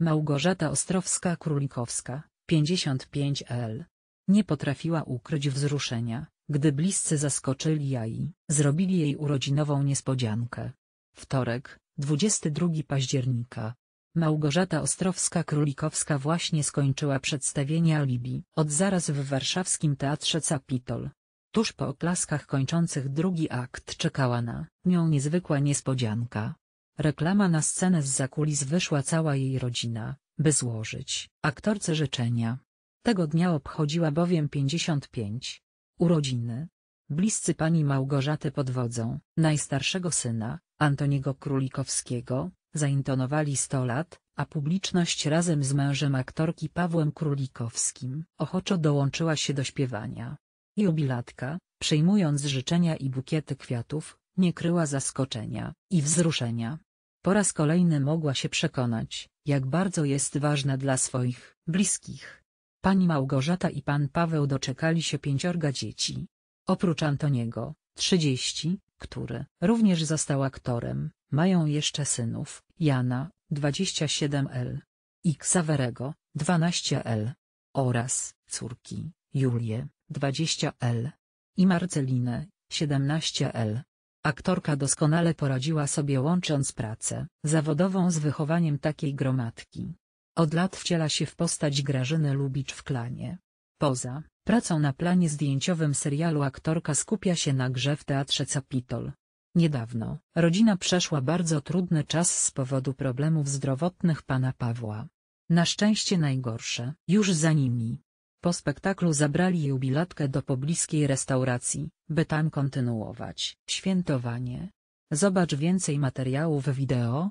Małgorzata Ostrowska-Królikowska, 55L. Nie potrafiła ukryć wzruszenia, gdy bliscy zaskoczyli jaj. Zrobili jej urodzinową niespodziankę. Wtorek, 22 października. Małgorzata Ostrowska-Królikowska właśnie skończyła przedstawienie Alibi od zaraz w warszawskim Teatrze Capitol. Tuż po oklaskach kończących drugi akt czekała na nią niezwykła niespodzianka. Reklama na scenę z zakulis wyszła cała jej rodzina, by złożyć aktorce życzenia. Tego dnia obchodziła bowiem 55 urodziny. Bliscy pani Małgorzaty pod wodzą, najstarszego syna, Antoniego Królikowskiego, zaintonowali 100 lat, a publiczność razem z mężem aktorki Pawłem Królikowskim ochoczo dołączyła się do śpiewania. Jubilatka, przyjmując życzenia i bukiety kwiatów, nie kryła zaskoczenia i wzruszenia. Po raz kolejny mogła się przekonać, jak bardzo jest ważna dla swoich bliskich. Pani Małgorzata i pan Paweł doczekali się pięciorga dzieci. Oprócz Antoniego, 30, który również został aktorem, mają jeszcze synów, Jana, 27L, i Xawerego, 12L, oraz córki, Julię, 20L, i Marcelinę, 17L. Aktorka doskonale poradziła sobie łącząc pracę zawodową z wychowaniem takiej gromadki. Od lat wciela się w postać Grażyny Lubicz w klanie. Poza pracą na planie zdjęciowym serialu aktorka skupia się na grze w teatrze Capitol. Niedawno rodzina przeszła bardzo trudny czas z powodu problemów zdrowotnych pana Pawła. Na szczęście najgorsze już za nimi. Po spektaklu zabrali jubilatkę do pobliskiej restauracji, by tam kontynuować świętowanie. Zobacz więcej materiałów wideo,